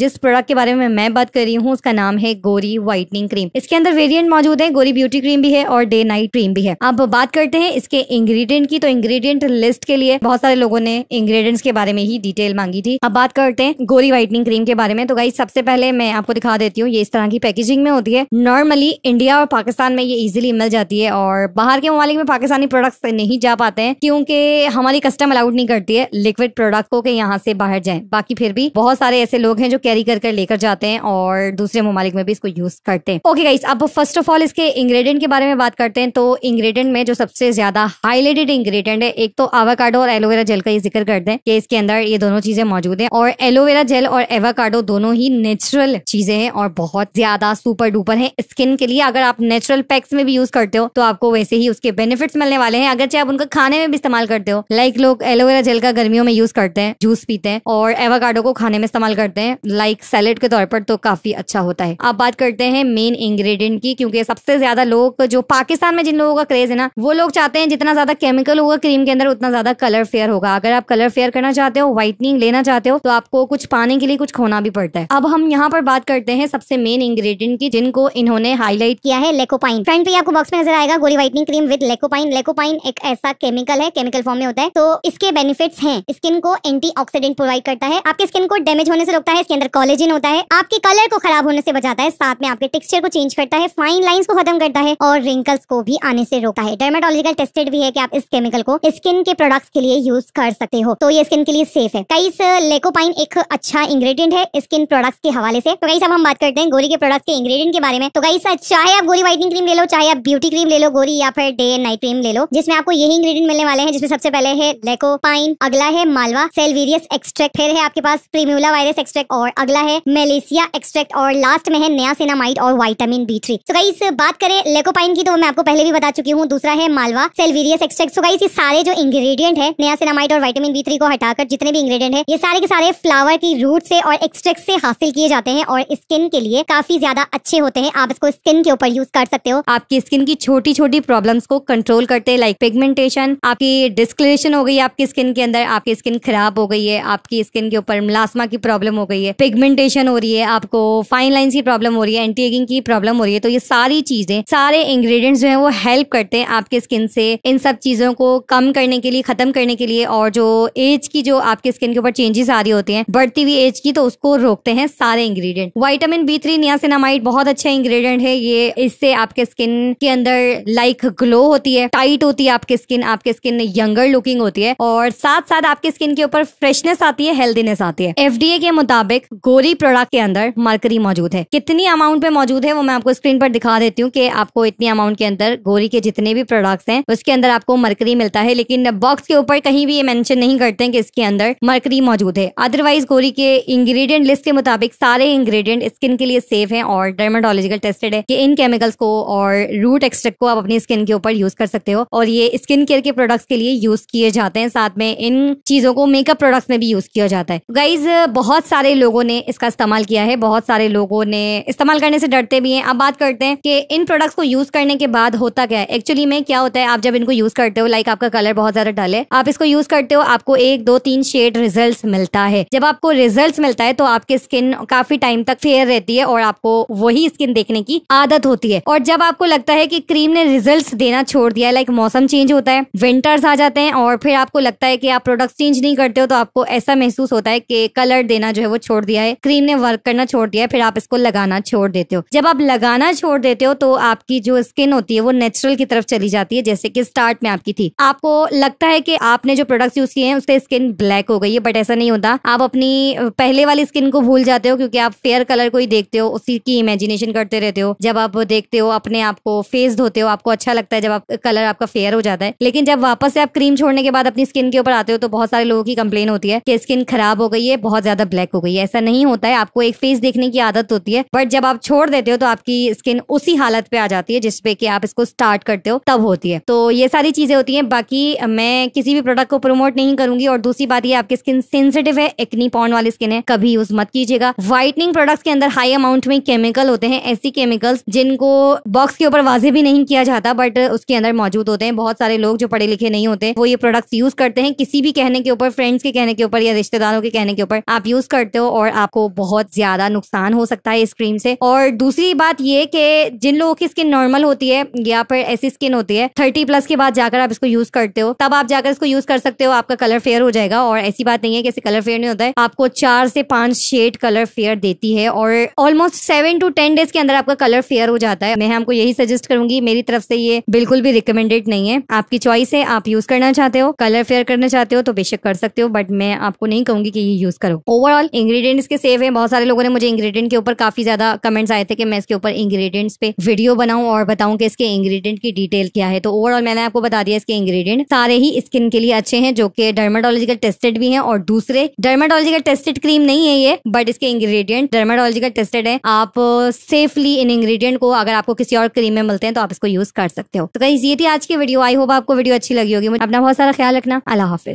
जिस प्रोडक्ट के बारे में मैं बात कर रही हूँ उसका नाम है गोरी व्हाइटनिंग क्रीम इसके अंदर वेरिएंट मौजूद है गोरी ब्यूटी क्रीम भी है और डे नाइट क्रीम भी है अब बात करते हैं इसके इंग्रेडिएंट की तो इंग्रेडिएंट लिस्ट के लिए बहुत सारे लोगों ने इंग्रेडिएंट्स के बारे में ही डिटेल मांगी थी अब बात करते हैं गोरी व्हाइटनिंग क्रीम के बारे में तो गाई सबसे पहले मैं आपको दिखा देती हूँ ये इस तरह की पैकेजिंग में होती है नॉर्मली इंडिया और पाकिस्तान में ये इजिली मिल जाती है और बाहर के ममालिक में पाकिस्तानी प्रोडक्ट्स नहीं जा पाते हैं क्योंकि हमारी कस्टम अलाउड नहीं करती है लिक्विड प्रोडक्ट को के यहाँ से बाहर जाए बाकी फिर भी बहुत सारे ऐसे लोग हैं जो कैरी कर कर लेकर जाते हैं और दूसरे ममालिक में भी इसको यूज करते हैं ओके गाइस अब फर्स्ट ऑफ ऑल इसके इंग्रेडिएंट के बारे में बात करते हैं तो इंग्रेडिएंट में जो सबसे ज्यादा हाईलाइटेड इंग्रेडिएंट है एक तो आवाकाडो और एलोवेरा जेल का ये जिक्र करते हैं कि इसके अंदर ये दोनों चीजें मौजूद है और एलोवेरा जेल और एवाकाडो दोनों ही नेचुरल चीजें हैं और बहुत ज्यादा सुपर डुपर है स्किन के लिए अगर आप नेचुरल पैक्स में भी यूज करते हो तो आपको वैसे ही उसके बेनिफिट्स मिलने वाले हैं अगर चाहे आप उनका खाने में भी इस्तेमाल करते हो लाइक लोग एलोवेरा जेल का गर्मियों में यूज करते हैं जूस पीते हैं और एवाकाडो को खाने में इस्तेमाल करते हैं लाइक सैलेड के तौर पर तो काफी अच्छा होता है अब बात करते हैं मेन इंग्रेडिएंट की क्योंकि सबसे ज्यादा लोग जो पाकिस्तान में जिन लोगों का क्रेज है ना वो लोग चाहते हैं जितना ज्यादा केमिकल होगा क्रीम के अंदर उतना ज्यादा कलर फेयर होगा अगर आप कलर फेयर करना चाहते हो व्हाइटनिंग लेना चाहते हो तो आपको कुछ पाने के लिए कुछ खोना भी पड़ता है अब हम यहाँ पर बात करते हैं सबसे मेन इंग्रेडिएंट की जिनको इन्होंने हाईलाइट किया है लेकोपाइन फ्रेंड भी आपको बॉक्स में नजर आएगा Goree whitening cream with lycopene lycopene एक ऐसा केमिकल है केमिकल फॉर्म में होता है तो इसके बेनिफिट्स हैं स्किन को एंटीऑक्सीडेंट प्रोवाइड करता है आपके स्किन को डैमेज होने से रोकता है अंदर कॉलेजिन होता है आपके कलर को खराब होने से बचाता है साथ में आपके टेक्सचर को चेंज करता है फाइन लाइंस को खत्म करता है और रिंकल्स को भी आने से रोकता है डर्मेटोलॉजिकल टेस्टेड भी है कि आप इस केमिकल को स्किन के प्रोडक्ट्स के लिए यूज कर सकते हो तो ये स्किन के लिए सेफ है कई लेकोपाइन एक अच्छा इंग्रेडिएंट है स्किन प्रोडक्ट्स के हवाले से तो कई सब हम बात करते हैं गोरी के प्रोडक्ट के इंग्रेडिएंट के बारे में तो कई चाहे आप गोरी व्हाइटनिंग क्रीम ले लो चाहे आप ब्यूटी क्रीम ले लो गोरी या फिर डे एंड नाइट क्रीम ले लो जिसमें आपको यही इंग्रेडिएंट मिलने वाले हैं जिसमें सबसे पहले है लेकोपाइन अगला है मालवा सेलवीरियस एक्सट्रैक्ट फिर है आपके पास प्रीम्यूला वायरस एक्सट्रैक्ट और अगला है मलेशिया एक्सट्रैक्ट और लास्ट में है नयासिनामाइड और vitamin B three so guys बात करें लेकोपाइन की तो मैं आपको पहले भी बता चुकी हूँ दूसरा है malva sylvestris extract so guys ये सारे जो इंग्रेडिएंट है नयासिनामाइड और वाइटामिन बी थ्री को हटाकर जितने भी इंग्रेडिएंट है ये सारे के सारे फ्लावर की रूट से और एक्सट्रैक्ट से हासिल किए जाते हैं और स्किन के लिए काफी ज्यादा अच्छे होते हैं आप इसको स्किन के ऊपर यूज कर सकते हो आपकी स्किन की छोटी छोटी प्रॉब्लम्स को कंट्रोल करते हैं लाइक पिगमेंटेशन आपकी डिस्कलेशन हो गई आपकी स्किन के अंदर आपकी स्किन खराब हो गई है आपकी स्किन के ऊपर मलास्मा की प्रॉब्लम हो गई है पिगमेंटेशन हो रही है आपको फाइन लाइन की प्रॉब्लम हो रही है एंटी एगिंग की प्रॉब्लम हो रही है तो ये सारी चीजें सारे इंग्रेडिएंट्स जो है वो हेल्प करते हैं आपके स्किन से इन सब चीजों को कम करने के लिए खत्म करने के लिए और जो एज की जो आपके स्किन के ऊपर चेंजेस आ रही होती है बढ़ती हुई एज की तो उसको रोकते हैं सारे ingredient vitamin B three niacinamide बहुत अच्छा इंग्रेडिएंट है ये इससे आपके स्किन के अंदर लाइक ग्लो होती है टाइट होती है आपकी स्किन आपके स्किन यंगर लुकिंग होती है और साथ साथ आपके स्किन के ऊपर फ्रेशनेस आती है हेल्दीनेस आती है एफडीए के मुताबिक गोरी प्रोडक्ट के अंदर मरकरी मौजूद है कितनी अमाउंट में मौजूद है वो मैं आपको स्क्रीन पर दिखा देती हूँ कि आपको इतनी अमाउंट के अंदर गोरी के जितने भी प्रोडक्ट्स हैं उसके अंदर आपको मरकरी मिलता है लेकिन बॉक्स के ऊपर कहीं भी ये मेंशन नहीं करते हैं कि इसके अंदर मरकरी मौजूद है अदरवाइज गोरी के इंग्रेडिएंट लिस्ट के मुताबिक सारे इंग्रेडिएंट स्किन के लिए सेफ है और डर्माटोलॉजिकल टेस्टेड है कि इन केमिकल्स को और रूट एक्सट्रेक्ट को आप अपनी स्किन के ऊपर यूज कर सकते हो और ये स्किन केयर के प्रोडक्ट्स के लिए यूज किए जाते हैं साथ में इन चीजों को मेकअप प्रोडक्ट्स में भी यूज किया जाता है गाइज बहुत सारे लोगों ने इसका इस्तेमाल किया है बहुत सारे लोगों ने इस्तेमाल करने से डरते भी हैं अब बात करते हैं कि इन प्रोडक्ट्स को यूज करने के बाद होता क्या है एक्चुअली में क्या होता है आप जब इनको यूज करते हो लाइक आपका कलर बहुत ज्यादा डल है आप इसको यूज करते हो आपको एक दो तीन शेड रिजल्ट मिलता है जब आपको रिजल्ट मिलता है तो आपकी स्किन काफी टाइम तक फेयर रहती है और आपको वही स्किन देखने की आदत होती है और जब आपको लगता है कि क्रीम ने रिजल्ट देना छोड़ दिया लाइक मौसम चेंज होता है विंटर्स आ जाते हैं और फिर आपको लगता है कि आप प्रोडक्ट चेंज नहीं करते हो तो आपको ऐसा महसूस होता है कि कलर देना जो है वो छोड़ दिया दिया है क्रीम ने वर्क करना छोड़ दिया है फिर आप इसको लगाना छोड़ देते हो जब आप लगाना छोड़ देते हो तो आपकी जो स्किन होती है वो नेचुरल की तरफ चली जाती है जैसे कि स्टार्ट में आपकी थी आपको लगता है कि आपने जो प्रोडक्ट्स यूज किए हैं उससे स्किन ब्लैक हो गई है बट ऐसा नहीं होता आप अपनी पहले वाली स्किन को भूल जाते हो क्योंकि आप फेयर कलर को ही देखते हो उसी की इमेजिनेशन करते रहते हो जब आप देखते हो अपने आप को फेस धोते हो आपको अच्छा लगता है जब आप कलर आपका फेयर हो जाता है लेकिन जब वापस से आप क्रीम छोड़ने के बाद अपनी स्किन के ऊपर आते हो तो बहुत सारे लोगों की कंप्लेन होती है कि स्किन खराब हो गई है बहुत ज्यादा ब्लैक हो गई है ऐसा नहीं होता है आपको एक फेस देखने की आदत होती है बट जब आप छोड़ देते हो तो आपकी स्किन उसी हालत पे आ जाती है जिसपे कि आप इसको स्टार्ट करते हो तब होती है तो ये सारी चीजें होती है बाकी मैं किसी भी प्रोडक्ट को प्रमोट नहीं करूंगी और दूसरी बात ये आपकी स्किन सेंसिटिव है इकनी पॉन वाली स्किन है कभी यूज मत कीजिएगा व्हाइटनिंग प्रोडक्ट्स के अंदर हाई अमाउंट में केमिकल होते हैं ऐसी केमिकल्स जिनको बॉक्स के ऊपर वाजे भी नहीं किया जाता बट उसके अंदर मौजूद होते हैं बहुत सारे लोग जो पढ़े लिखे नहीं होते वो ये प्रोडक्ट्स यूज करते हैं किसी भी कहने के ऊपर फ्रेंड्स के कहने के ऊपर या रिश्तेदारों के कहने के ऊपर आप यूज करते हो और और आपको बहुत ज्यादा नुकसान हो सकता है इस क्रीम से और दूसरी बात ये कि जिन लोगों की स्किन नॉर्मल होती है या फिर ऐसी स्किन होती है थर्टी प्लस के बाद जाकर आप इसको यूज करते हो तब आप जाकर इसको यूज कर सकते हो आपका कलर फेयर हो जाएगा और ऐसी बात नहीं है कि कलर फेयर नहीं होता है आपको चार से पांच शेड कलर फेयर देती है और almost seven to ten days के अंदर आपका कलर फेयर हो जाता है मैं आपको यही सजेस्ट करूंगी मेरी तरफ से ये बिल्कुल भी रिकमेंडेड नहीं है आपकी चॉइस है आप यूज करना चाहते हो कलर फेयर करना चाहते हो तो बेशक कर सकते हो बट मैं आपको नहीं कहूंगी कि ये यूज करो ओवरऑल इंग्रेडिएंट इंग्रेडिएंट्स के सेव है बहुत सारे लोगों ने मुझे इंग्रेडिएंट के ऊपर काफी ज्यादा कमेंट्स आए थे कि मैं इसके ऊपर इंग्रेडिएंट्स पे वीडियो बनाऊं और बताऊं कि इसके इंग्रेडिएंट की डिटेल क्या है तो ओवरऑल मैंने आपको बता दिया इसके इंग्रेडिएंट सारे ही स्किन के लिए अच्छे हैं जो कि डर्माटोलॉजिकल टेस्टेड भी है और दूसरे डर्माटोलॉजिकल टेस्टेड क्रीम नहीं है ये बट इसके इंग्रेडिएंट डर्माटोलॉजिकल टेस्टेड है आप सेफली uh, इन इंग्रेडिएंट को अगर आपको किसी और क्रीम में मिलते हैं तो आप इसको यूज कर सकते हो तो कहीं ये थी आज की वीडियो आई होप आपको वीडियो अच्छी लगी होगी अपना बहुत सारा ख्याल रखना अल्लाह हाफिज